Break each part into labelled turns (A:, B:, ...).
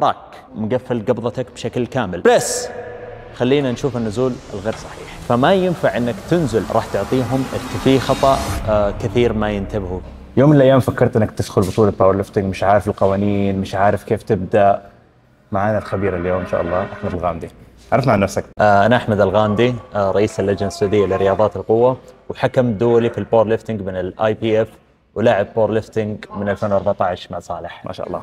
A: راك مقفل قبضتك بشكل كامل بس خلينا نشوف النزول الغير صحيح فما ينفع انك تنزل راح تعطيهم في خطا آه كثير ما ينتبهوا
B: يوم من الايام فكرت انك تدخل بطوله باور ليفتنج مش عارف القوانين مش عارف كيف تبدا
A: معانا الخبير اليوم ان شاء الله احمد الغامدي عرفنا عن نفسك آه انا احمد الغامدي آه رئيس اللجنه السعوديه لرياضات القوه وحكم دولي في الباور ليفتنج من الاي بي اف ولاعب باور ليفتنج من 2014 مع صالح ما شاء الله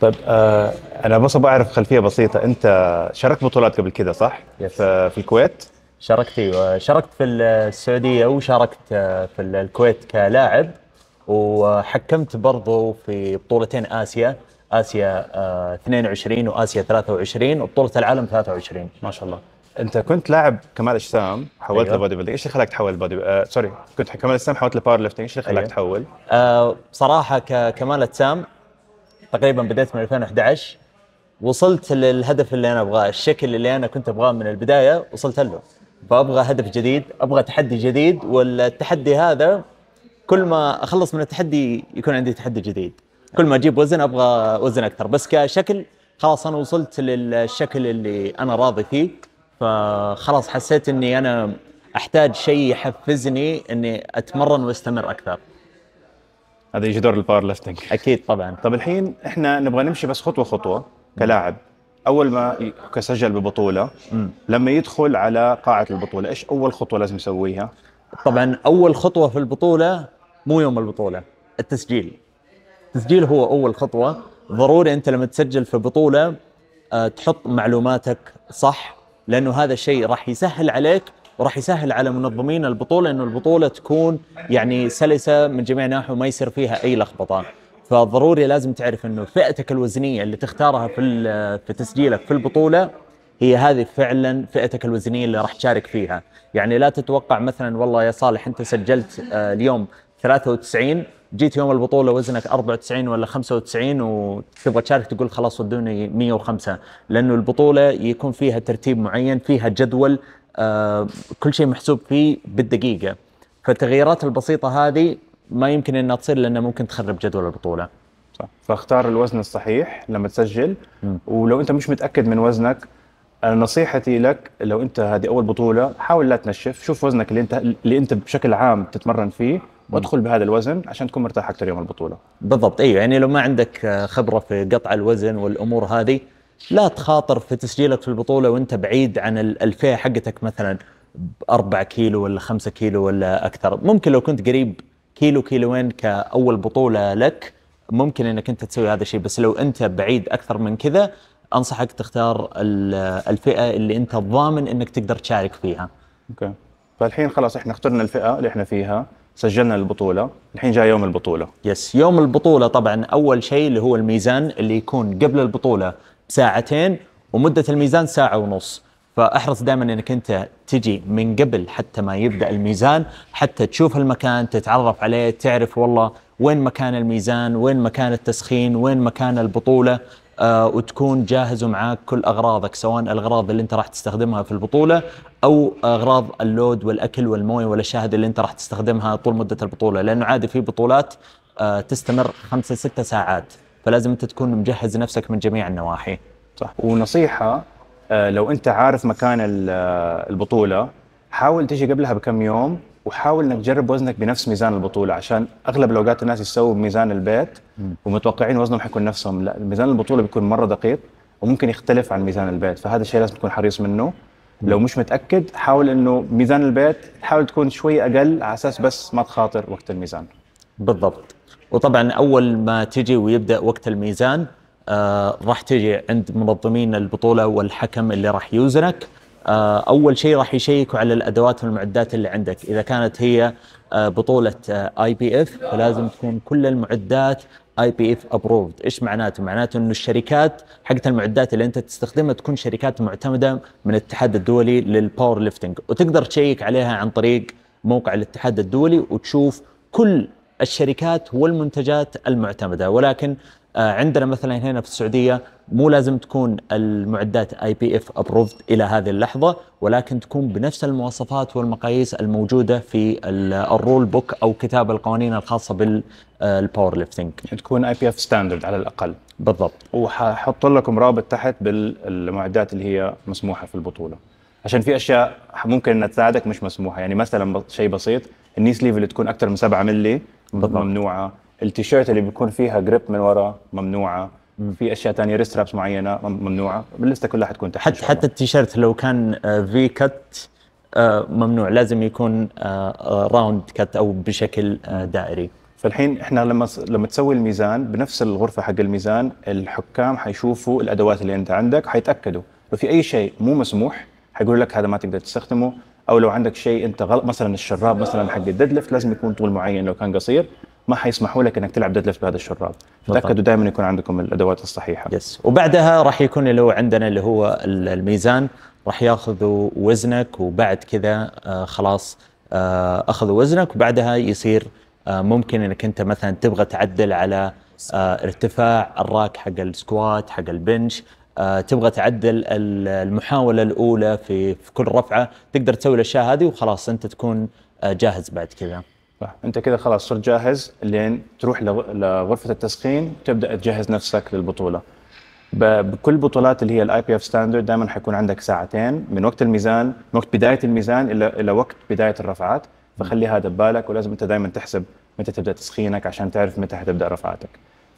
A: طيب آه
B: انا بس ابغى اعرف خلفيه بسيطه انت شاركت بطولات قبل كذا صح يس. في الكويت
A: شاركت ايوه شاركت في السعوديه وشاركت آه، في الكويت كلاعب وحكمت برضو في بطولتين اسيا اسيا 22 آه، واسيا 23 وبطوله العالم 23 ما شاء الله انت كنت لاعب
B: كمال اجسام حولت أيوة. لبودي بيلدينج ايش اللي خلاك تحول بودي آه، سوري كنت كمال اجسام حولت لباور ليفتنج ايش اللي خلاك أيوة.
A: تحول آه، بصراحه ككمال اجسام تقريبا بديت من 2011 وصلت للهدف اللي انا ابغاه الشكل اللي انا كنت ابغاه من البدايه وصلت له فابغى هدف جديد ابغى تحدي جديد والتحدي هذا كل ما اخلص من التحدي يكون عندي تحدي جديد كل ما اجيب وزن ابغى وزن اكثر بس كشكل خلاص انا وصلت للشكل اللي انا راضي فيه فخلاص حسيت اني انا احتاج شيء يحفزني اني اتمرن واستمر اكثر هذا يجي دور الباور ليفتنج اكيد طبعا طب الحين احنا نبغى نمشي بس خطوه خطوه
B: كلاعب اول ما كسجل ببطوله لما يدخل على
A: قاعه البطوله ايش اول خطوه لازم يسويها طبعا اول خطوه في البطوله مو يوم البطوله التسجيل التسجيل هو اول خطوه ضروري انت لما تسجل في بطوله آه، تحط معلوماتك صح لانه هذا الشيء راح يسهل عليك وراح يسهل على منظمين البطوله انه البطوله تكون يعني سلسه من جميع النواحي وما يصير فيها اي لخبطه فضروري لازم تعرف انه فئتك الوزنيه اللي تختارها في في تسجيلك في البطوله هي هذه فعلا فئتك الوزنيه اللي راح تشارك فيها يعني لا تتوقع مثلا والله يا صالح انت سجلت آه، اليوم 93 جيت يوم البطوله وزنك 94 ولا 95 وتبغى تشارك تقول خلاص ودوني 105 لانه البطوله يكون فيها ترتيب معين فيها جدول آه، كل شيء محسوب فيه بالدقيقه فالتغييرات البسيطه هذه ما يمكن انها تصير لانها ممكن تخرب جدول البطوله صح فاختار الوزن الصحيح لما تسجل
B: ولو انت مش متاكد من وزنك نصيحتي لك لو انت هذه اول بطوله حاول لا تنشف شوف وزنك اللي انت اللي انت بشكل عام تتمرن فيه وادخل بهذا الوزن
A: عشان تكون مرتاح اكثر يوم البطوله بالضبط ايوه يعني لو ما عندك خبره في قطع الوزن والامور هذه لا تخاطر في تسجيلك في البطوله وانت بعيد عن الفئه حقتك مثلا ب 4 كيلو ولا 5 كيلو ولا اكثر ممكن لو كنت قريب كيلو كيلوين كاول بطوله لك ممكن انك انت تسوي هذا الشيء بس لو انت بعيد اكثر من كذا انصحك تختار الفئه اللي انت ضامن انك تقدر تشارك فيها. اوكي. فالحين خلاص احنا اخترنا الفئه اللي احنا فيها، سجلنا البطولة الحين جاء يوم البطولة يس يوم البطولة طبعا أول شيء اللي هو الميزان اللي يكون قبل البطولة بساعتين ومدة الميزان ساعة ونص فاحرص دائما انك انت تجي من قبل حتى ما يبدا الميزان حتى تشوف المكان تتعرف عليه تعرف والله وين مكان الميزان وين مكان التسخين وين مكان البطوله آه، وتكون جاهز ومعاك كل اغراضك سواء الاغراض اللي انت راح تستخدمها في البطوله او اغراض اللود والاكل والمويه والاشياء هذه اللي انت راح تستخدمها طول مده البطوله لانه عادي في بطولات آه، تستمر خمسة ستة ساعات فلازم انت تكون مجهز نفسك من جميع النواحي صح
B: ونصيحه آه، لو انت عارف مكان البطوله حاول تجي قبلها بكم يوم وحاول انك تجرب وزنك بنفس ميزان البطوله عشان اغلب الاوقات الناس يسووا ميزان البيت ومتوقعين وزنهم حيكون نفسهم لا ميزان البطوله بيكون مره دقيق وممكن يختلف عن ميزان البيت فهذا الشيء لازم تكون حريص منه لو مش متاكد حاول انه ميزان البيت تحاول تكون شوي اقل على اساس بس ما تخاطر وقت الميزان
A: بالضبط وطبعا اول ما تجي ويبدا وقت الميزان آه راح تجي عند منظمين البطوله والحكم اللي راح يوزنك آه، اول شيء راح يشيكوا على الادوات والمعدات اللي عندك اذا كانت هي آه، بطوله اي بي اف فلازم تكون كل المعدات اي بي اف ابروفد ايش معناته معناته انه الشركات حقت المعدات اللي انت تستخدمها تكون شركات معتمده من الاتحاد الدولي للباور ليفتنج وتقدر تشيك عليها عن طريق موقع الاتحاد الدولي وتشوف كل الشركات والمنتجات المعتمده ولكن آه، عندنا مثلا هنا في السعوديه مو لازم تكون المعدات اي بي اف ابروفد الى هذه اللحظه ولكن تكون بنفس المواصفات والمقاييس الموجوده في الرول بوك او كتاب القوانين الخاصه بالباور آه، ليفتنج. تكون اي بي اف ستاندرد على الاقل. بالضبط. وححط
B: لكم رابط تحت بالمعدات اللي هي مسموحه في البطوله. عشان في اشياء ممكن انها تساعدك مش مسموحه يعني مثلا شيء بسيط النيس ليفل اللي تكون اكثر من 7 ملي بالضبط. ممنوعه التيشيرت اللي بيكون فيها جريب من ورا ممنوعه في اشياء ثانيه ريست
A: معينه ممنوعه باللسته كلها حتكون تحت حتى حتى التيشيرت لو كان في آه، كت آه، ممنوع لازم يكون راوند آه، كت او بشكل دائري
B: فالحين احنا لما لما تسوي الميزان بنفس الغرفه حق الميزان الحكام حيشوفوا الادوات اللي انت عندك حيتاكدوا لو في اي شيء مو مسموح حيقولوا لك هذا ما تقدر تستخدمه او لو عندك شيء انت غلط مثلا الشراب مثلا حق الديد ليفت لازم يكون طول معين لو كان قصير
A: ما حيسمحوا لك انك تلعب ديد بهذا الشراب تاكدوا دائما يكون عندكم الادوات الصحيحه يس وبعدها راح يكون اللي هو عندنا اللي هو الميزان راح ياخذوا وزنك وبعد كذا آه، خلاص آه، اخذوا وزنك وبعدها يصير آه، ممكن انك انت مثلا تبغى تعدل على ارتفاع الراك حق السكوات حق البنش تبغى تعدل المحاوله الاولى في في كل رفعه تقدر تسوي الاشياء هذه وخلاص انت تكون جاهز بعد كذا
B: صح انت كده خلاص صرت جاهز لين تروح لغرفه التسخين تبدا تجهز نفسك للبطوله بكل بطولات اللي هي الاي بي اف ستاندرد دائما حيكون عندك ساعتين من وقت الميزان من وقت بدايه الميزان الى الى وقت بدايه الرفعات فخلي هذا ببالك ولازم انت دائما تحسب متى تبدا تسخينك عشان تعرف متى حتبدا رفعاتك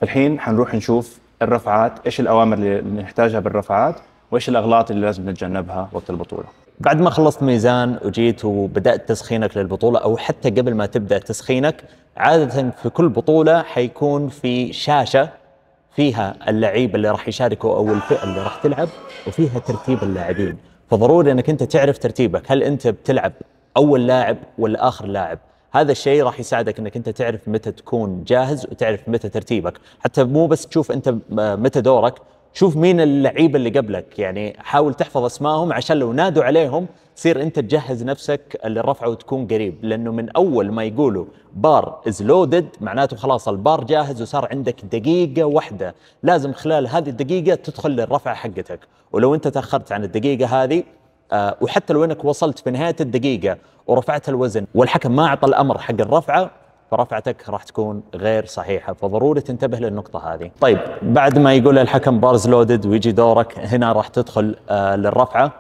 B: فالحين حنروح نشوف الرفعات ايش الاوامر اللي
A: نحتاجها بالرفعات وايش الاغلاط اللي لازم نتجنبها وقت البطوله بعد ما خلصت ميزان وجيت وبدات تسخينك للبطوله او حتى قبل ما تبدا تسخينك عاده في كل بطوله حيكون في شاشه فيها اللعيب اللي راح يشاركوا او الفئه اللي راح تلعب وفيها ترتيب اللاعبين فضروري انك انت تعرف ترتيبك هل انت بتلعب اول لاعب ولا اخر لاعب هذا الشيء راح يساعدك انك انت تعرف متى تكون جاهز وتعرف متى ترتيبك حتى مو بس تشوف انت متى دورك شوف مين اللعيبه اللي قبلك يعني حاول تحفظ اسمائهم عشان لو نادوا عليهم تصير انت تجهز نفسك للرفعه وتكون قريب لانه من اول ما يقولوا بار از لودد معناته خلاص البار جاهز وصار عندك دقيقه واحده لازم خلال هذه الدقيقه تدخل للرفعه حقتك ولو انت تاخرت عن الدقيقه هذه آه، وحتى لو انك وصلت في نهايه الدقيقه ورفعت الوزن والحكم ما اعطى الامر حق الرفعه فرفعتك راح تكون غير صحيحه فضروري تنتبه للنقطه هذه. طيب بعد ما يقول الحكم بارز لودد ويجي دورك هنا راح تدخل آه، للرفعه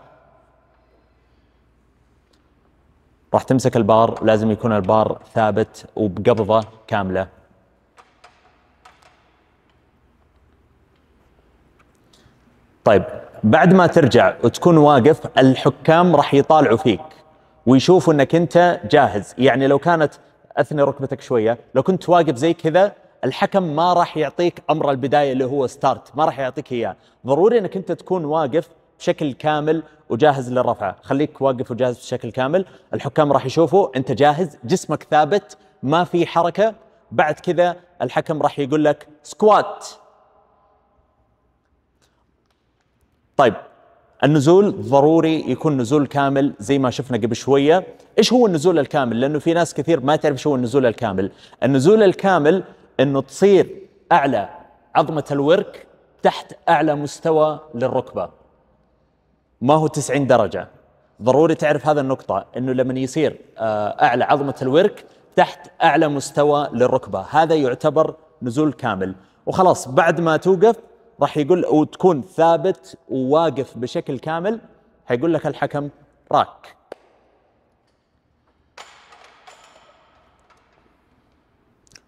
A: راح تمسك البار لازم يكون البار ثابت وبقبضه كامله. طيب بعد ما ترجع وتكون واقف الحكام راح يطالعوا فيك ويشوفوا انك انت جاهز، يعني لو كانت اثني ركبتك شويه لو كنت واقف زي كذا الحكم ما راح يعطيك امر البدايه اللي هو ستارت ما راح يعطيك اياه ضروري انك انت تكون واقف بشكل كامل وجاهز للرفعه خليك واقف وجاهز بشكل كامل الحكام راح يشوفوا انت جاهز جسمك ثابت ما في حركه بعد كذا الحكم راح يقول لك سكوات طيب النزول ضروري يكون نزول كامل زي ما شفنا قبل شوية إيش هو النزول الكامل لأنه في ناس كثير ما تعرف شو هو النزول الكامل النزول الكامل أنه تصير أعلى عظمة الورك تحت أعلى مستوى للركبة ما هو 90 درجة ضروري تعرف هذا النقطة أنه لما يصير آه، أعلى عظمة الورك تحت أعلى مستوى للركبة هذا يعتبر نزول كامل وخلاص بعد ما توقف راح يقول وتكون ثابت وواقف بشكل كامل حيقول لك الحكم راك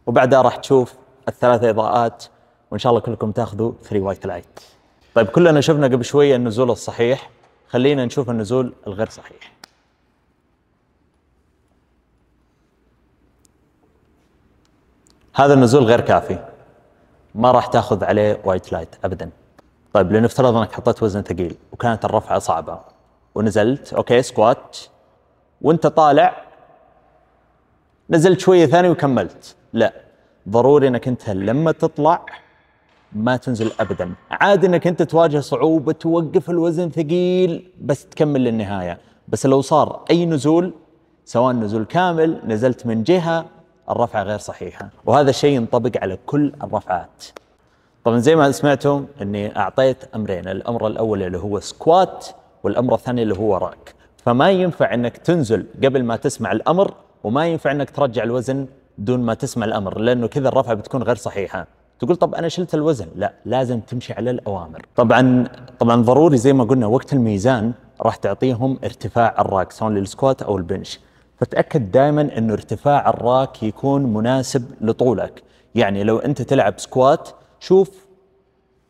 A: وبعدها راح تشوف الثلاث اضاءات وان شاء الله كلكم تاخذوا 3 وايت لايت طيب كلنا شفنا قبل شويه النزول الصحيح خلينا نشوف النزول الغير صحيح هذا النزول غير كافي ما راح تاخذ عليه وايت لايت ابدا طيب لنفترض انك حطيت وزن ثقيل وكانت الرفعه صعبه ونزلت اوكي سكوات وانت طالع نزلت شويه ثانيه وكملت لا ضروري انك انت لما تطلع ما تنزل ابدا عادي انك انت تواجه صعوبه توقف الوزن ثقيل بس تكمل للنهايه بس لو صار اي نزول سواء نزول كامل نزلت من جهه الرفعه غير صحيحه وهذا الشيء ينطبق على كل الرفعات طبعا زي ما سمعتم اني اعطيت امرين الامر الاول اللي هو سكوات والامر الثاني اللي هو راك فما ينفع انك تنزل قبل ما تسمع الامر وما ينفع انك ترجع الوزن دون ما تسمع الامر لانه كذا الرفعه بتكون غير صحيحه تقول طب انا شلت الوزن لا لازم تمشي على الاوامر طبعا طبعا ضروري زي ما قلنا وقت الميزان راح تعطيهم ارتفاع الراك سواء للسكوات او البنش فتأكد دائما أنه ارتفاع الراك يكون مناسب لطولك يعني لو أنت تلعب سكوات شوف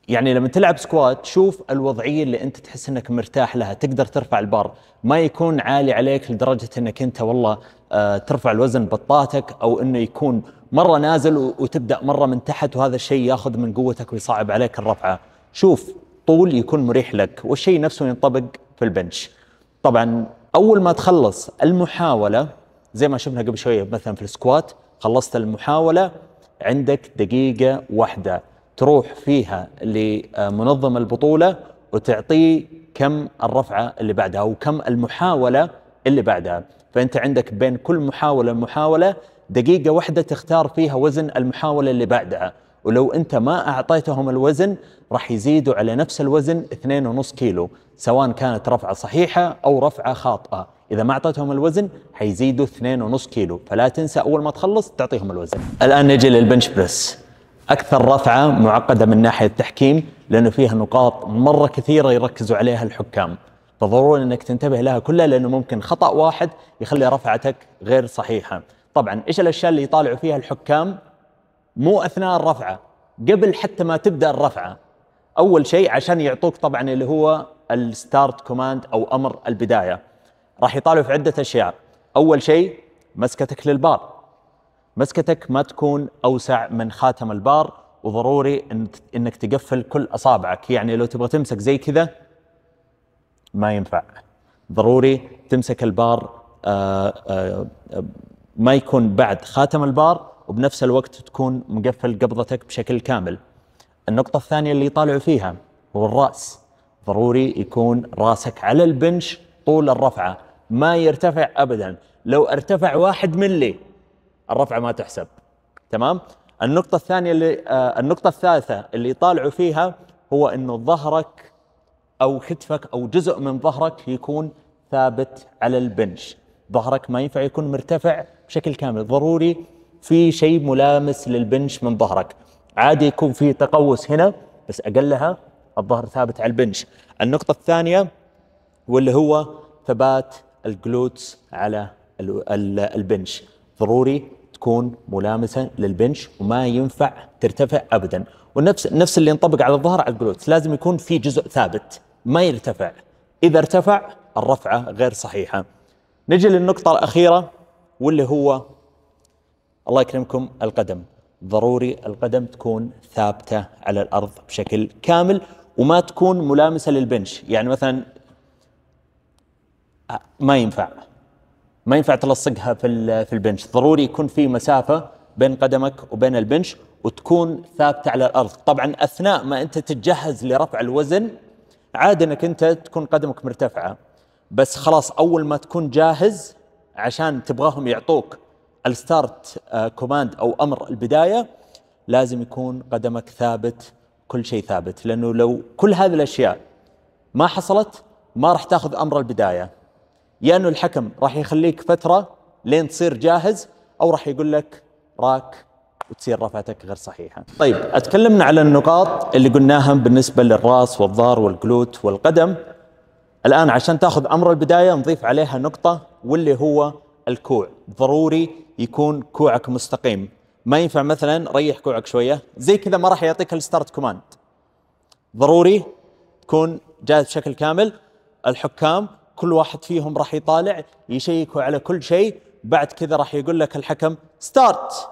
A: يعني لما تلعب سكوات شوف الوضعية اللي أنت تحس أنك مرتاح لها تقدر ترفع البار ما يكون عالي عليك لدرجة أنك أنت والله آه، ترفع الوزن بطاتك أو أنه يكون مرة نازل وتبدأ مرة من تحت وهذا الشيء ياخذ من قوتك ويصعب عليك الرفعة شوف طول يكون مريح لك والشيء نفسه ينطبق في البنش طبعا اول ما تخلص المحاوله زي ما شفنا قبل شويه مثلا في السكوات خلصت المحاوله عندك دقيقه واحده تروح فيها لمنظم البطوله وتعطيه كم الرفعه اللي بعدها وكم المحاوله اللي بعدها فانت عندك بين كل محاوله محاوله دقيقه واحده تختار فيها وزن المحاوله اللي بعدها ولو انت ما اعطيتهم الوزن راح يزيدوا على نفس الوزن 2.5 كيلو سواء كانت رفعه صحيحه او رفعه خاطئه اذا ما اعطيتهم الوزن حيزيدوا 2.5 كيلو فلا تنسى اول ما تخلص تعطيهم الوزن الان نجي للبنش بريس اكثر رفعه معقده من ناحيه التحكيم لانه فيها نقاط مره كثيره يركزوا عليها الحكام فضروري انك تنتبه لها كلها لانه ممكن خطا واحد يخلي رفعتك غير صحيحه طبعا ايش الاشياء اللي يطالعوا فيها الحكام مو اثناء الرفعه قبل حتى ما تبدا الرفعه اول شيء عشان يعطوك طبعا اللي هو الستارت كوماند او امر البدايه راح يطالعوا في عده اشياء اول شيء مسكتك للبار مسكتك ما تكون اوسع من خاتم البار وضروري انك تقفل كل اصابعك يعني لو تبغى تمسك زي كذا ما ينفع ضروري تمسك البار آآ آه، آآ آه، ما يكون بعد خاتم البار وبنفس الوقت تكون مقفل قبضتك بشكل كامل النقطة الثانية اللي يطالعوا فيها هو الرأس ضروري يكون راسك على البنش طول الرفعة ما يرتفع أبدا لو ارتفع واحد ملي الرفعة ما تحسب تمام النقطة الثانية اللي آه النقطة الثالثة اللي يطالعوا فيها هو انه ظهرك او كتفك او جزء من ظهرك يكون ثابت على البنش ظهرك ما ينفع يكون مرتفع بشكل كامل ضروري في شيء ملامس للبنش من ظهرك عادي يكون في تقوس هنا بس اقلها الظهر ثابت على البنش النقطه الثانيه واللي هو ثبات الجلوتس على البنش ضروري تكون ملامسه للبنش وما ينفع ترتفع ابدا ونفس نفس اللي ينطبق على الظهر على الجلوتس لازم يكون في جزء ثابت ما يرتفع اذا ارتفع الرفعه غير صحيحه نجي للنقطه الاخيره واللي هو الله يكرمكم القدم ضروري القدم تكون ثابتة على الأرض بشكل كامل وما تكون ملامسة للبنش يعني مثلا ما ينفع ما ينفع تلصقها في في البنش ضروري يكون في مسافة بين قدمك وبين البنش وتكون ثابتة على الأرض طبعا أثناء ما أنت تتجهز لرفع الوزن عاد أنك أنت تكون قدمك مرتفعة بس خلاص أول ما تكون جاهز عشان تبغاهم يعطوك الستارت آه، كوماند او امر البدايه لازم يكون قدمك ثابت كل شيء ثابت لانه لو كل هذه الاشياء ما حصلت ما راح تاخذ امر البدايه يا انه الحكم راح يخليك فتره لين تصير جاهز او راح يقول لك راك وتصير رفعتك غير صحيحه. طيب اتكلمنا على النقاط اللي قلناها بالنسبه للراس والظهر والجلوت والقدم. الان عشان تاخذ امر البدايه نضيف عليها نقطه واللي هو الكوع، ضروري يكون كوعك مستقيم ما ينفع مثلا ريح كوعك شويه زي كذا ما راح يعطيك الستارت كوماند ضروري تكون جاهز بشكل كامل الحكام كل واحد فيهم راح يطالع يشيكوا على كل شيء بعد كذا راح يقول لك الحكم ستارت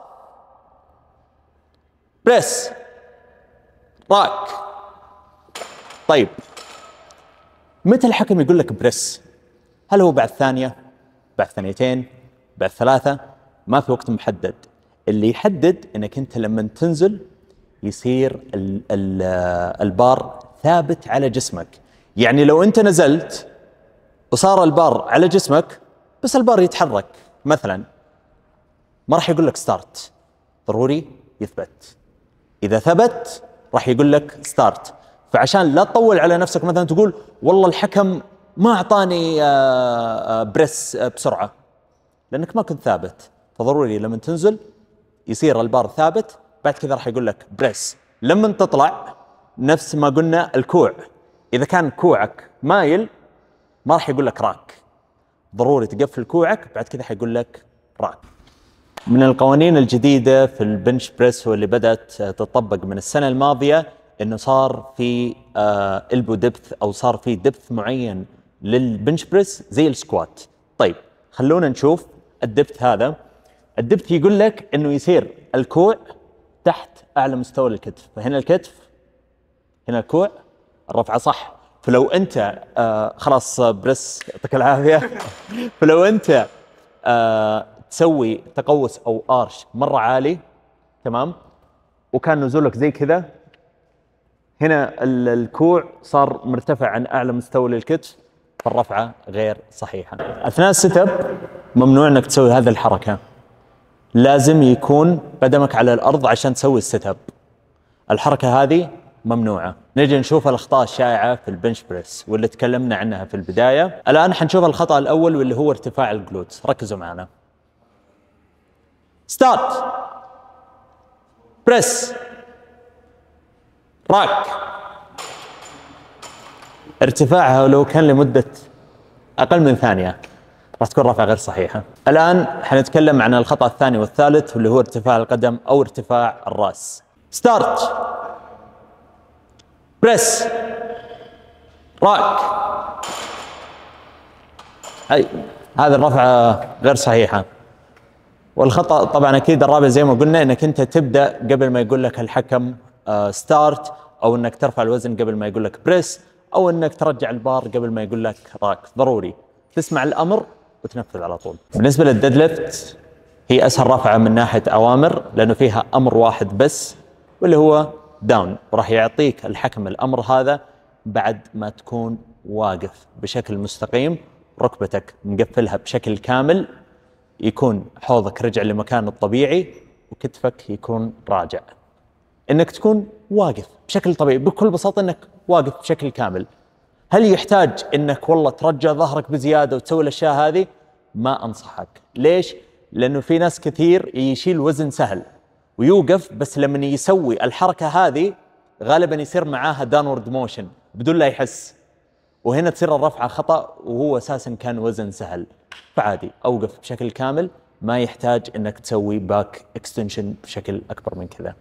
A: بريس راك طيب متى الحكم يقول لك بريس هل هو بعد ثانيه بعد ثانيتين بعد ثلاثه ما في وقت محدد اللي يحدد انك انت لما تنزل يصير الـ الـ البار ثابت على جسمك يعني لو انت نزلت وصار البار على جسمك بس البار يتحرك مثلا ما راح يقول لك ستارت ضروري يثبت اذا ثبت راح يقول لك ستارت فعشان لا تطول على نفسك مثلا تقول والله الحكم ما اعطاني آه، آه، بريس آه، بسرعه لانك ما كنت ثابت فضروري لما تنزل يصير البار ثابت بعد كذا راح يقول لك بريس لما تطلع نفس ما قلنا الكوع اذا كان كوعك مايل ما راح يقول لك راك ضروري تقفل كوعك بعد كذا حيقول لك راك من القوانين الجديدة في البنش بريس واللي بدأت تطبق من السنة الماضية انه صار في البو آه، دبث او صار في دبث معين للبنش بريس زي السكوات طيب خلونا نشوف الدبث هذا الدبت يقول لك انه يصير الكوع تحت اعلى مستوى للكتف فهنا الكتف هنا الكوع الرفعه صح فلو انت آه خلاص برس يعطيك العافيه فلو انت آه تسوي تقوس او ارش مره عالي تمام وكان نزولك زي كذا هنا الكوع صار مرتفع عن اعلى مستوى للكتف فالرفعه غير صحيحه اثناء السيت اب ممنوع انك تسوي هذه الحركه لازم يكون قدمك على الارض عشان تسوي السيت اب الحركه هذه ممنوعه نجي نشوف الاخطاء الشائعه في البنش بريس واللي تكلمنا عنها في البدايه الان حنشوف الخطا الاول واللي هو ارتفاع الجلوتس ركزوا معنا ستارت بريس راك ارتفاعها لو كان لمده اقل من ثانيه راح تكون رفعه غير صحيحه. الان حنتكلم عن الخطا الثاني والثالث واللي هو ارتفاع القدم او ارتفاع الراس. ستارت بريس راك اي هذه الرفعه غير صحيحه. والخطا طبعا اكيد الرابع زي ما قلنا انك انت تبدا قبل ما يقول لك الحكم ستارت آه، او انك ترفع الوزن قبل ما يقول لك بريس او انك ترجع البار قبل ما يقول لك راك ضروري تسمع الامر وتنفذ على طول. بالنسبه للديد ليفت هي اسهل رفعه من ناحيه اوامر لانه فيها امر واحد بس واللي هو داون وراح يعطيك الحكم الامر هذا بعد ما تكون واقف بشكل مستقيم ركبتك مقفلها بشكل كامل يكون حوضك رجع لمكانه الطبيعي وكتفك يكون راجع انك تكون واقف بشكل طبيعي بكل بساطه انك واقف بشكل كامل هل يحتاج انك والله ترجع ظهرك بزياده وتسوي الاشياء هذه؟ ما انصحك، ليش؟ لانه في ناس كثير يشيل وزن سهل ويوقف بس لما يسوي الحركه هذه غالبا يصير معاها داونورد موشن بدون لا يحس وهنا تصير الرفعه خطا وهو اساسا كان وزن سهل فعادي اوقف بشكل كامل ما يحتاج انك تسوي باك اكستنشن بشكل اكبر من كذا.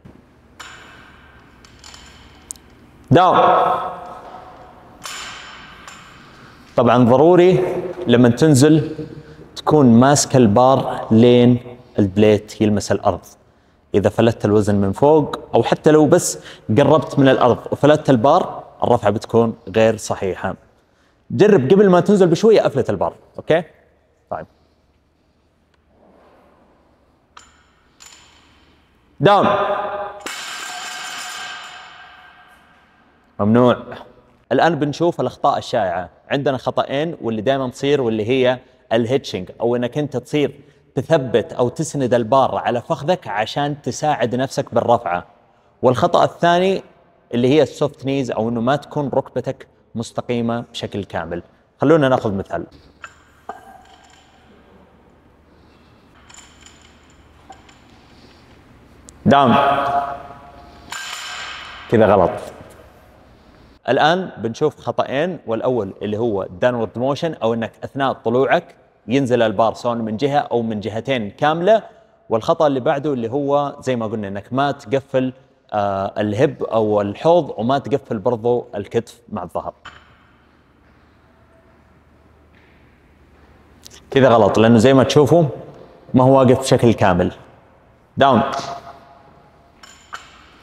A: داون طبعا ضروري لما تنزل تكون ماسك البار لين البليت يلمس الارض اذا فلتت الوزن من فوق او حتى لو بس قربت من الارض وفلتت البار الرفعه بتكون غير صحيحه جرب قبل ما تنزل بشويه افلت البار اوكي طيب داون ممنوع الان بنشوف الاخطاء الشائعه عندنا خطأين واللي دائما تصير واللي هي الهيتشنج او انك انت تصير تثبت او تسند البار على فخذك عشان تساعد نفسك بالرفعه والخطأ الثاني اللي هي السوفت نيز او انه ما تكون ركبتك مستقيمه بشكل كامل خلونا ناخذ مثال داون كذا غلط الان بنشوف خطأين والاول اللي هو داونورد موشن او انك اثناء طلوعك ينزل البار سواء من جهه او من جهتين كامله والخطأ اللي بعده اللي هو زي ما قلنا انك ما تقفل آه الهب او الحوض وما تقفل برضو الكتف مع الظهر. كذا غلط لانه زي ما تشوفوا ما هو واقف بشكل كامل. داون.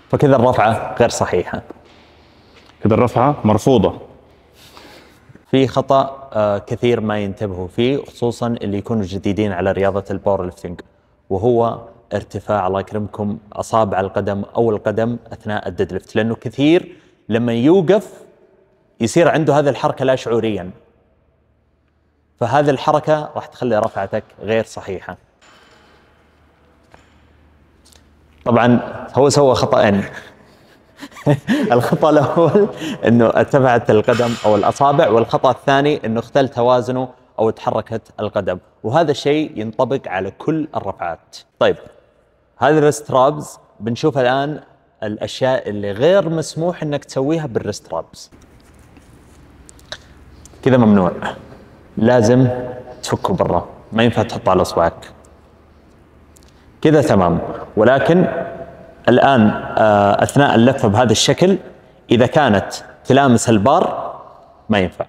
A: فكذا الرفعه غير صحيحه. كده الرفعه مرفوضه في خطا آه، كثير ما ينتبهوا فيه خصوصا اللي يكونوا جديدين على رياضه الباور ليفتنج وهو ارتفاع الله يكرمكم اصابع القدم او القدم اثناء ليفت لانه كثير لما يوقف يصير عنده هذه الحركه لا شعوريا فهذه الحركه راح تخلي رفعتك غير صحيحه طبعا هو سوى خطأين الخطا الاول انه ارتفعت القدم او الاصابع والخطا الثاني انه اختل توازنه او تحركت القدم وهذا الشيء ينطبق على كل الرفعات طيب هذه الريسترابز بنشوف الان الاشياء اللي غير مسموح انك تسويها بالريسترابز كذا ممنوع لازم تفكه برا ما ينفع تحطه على اصبعك كذا تمام ولكن الآن آه، أثناء اللفة بهذا الشكل إذا كانت تلامس البار ما ينفع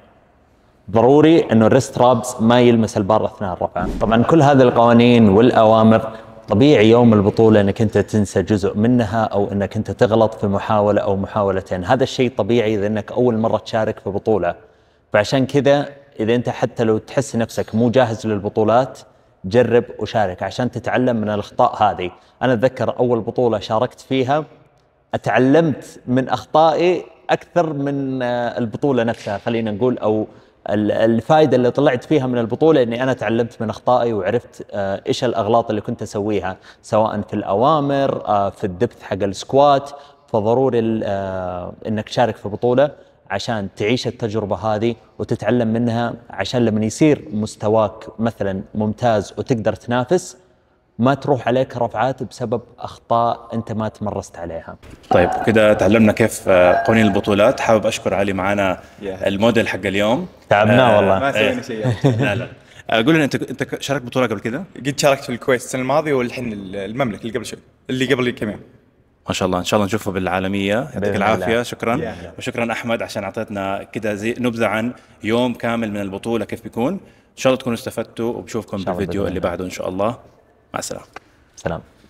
A: ضروري أنه الريست رابس ما يلمس البار أثناء الرفعة طبعا كل هذه القوانين والأوامر طبيعي يوم البطولة أنك أنت تنسى جزء منها أو أنك أنت تغلط في محاولة أو محاولتين هذا الشيء طبيعي إذا أنك أول مرة تشارك في بطولة فعشان كذا إذا أنت حتى لو تحس نفسك مو جاهز للبطولات جرب وشارك عشان تتعلم من الاخطاء هذه انا اتذكر اول بطوله شاركت فيها اتعلمت من اخطائي اكثر من آه، البطوله نفسها خلينا نقول او الفائده اللي طلعت فيها من البطوله اني انا تعلمت من اخطائي وعرفت آه، ايش الاغلاط اللي كنت اسويها سواء في الاوامر آه، في الدبث حق السكوات فضروري انك تشارك في بطوله عشان تعيش التجربة هذه وتتعلم منها عشان لما يصير مستواك مثلا ممتاز وتقدر تنافس ما تروح عليك رفعات بسبب اخطاء انت ما تمرست عليها.
B: طيب كده تعلمنا كيف آه، قوانين البطولات، حابب اشكر علي معانا الموديل حق اليوم. تعبناه آه، والله. ما إيه. سوينا شيء. لا لا. آه، قول لنا انت انت شاركت بطوله قبل كذا؟ قد شاركت في الكويت السنه الماضيه والحين المملكه اللي قبل شوي اللي قبل كم يوم. ما شاء الله ان شاء الله نشوفه بالعالميه يعطيك العافيه شكرا يعني. وشكرا احمد عشان اعطيتنا كذا نبذه عن يوم كامل من البطوله كيف بيكون ان شاء الله تكونوا استفدتوا وبشوفكم بالفيديو اللي بعده ان شاء الله مع السلامه سلام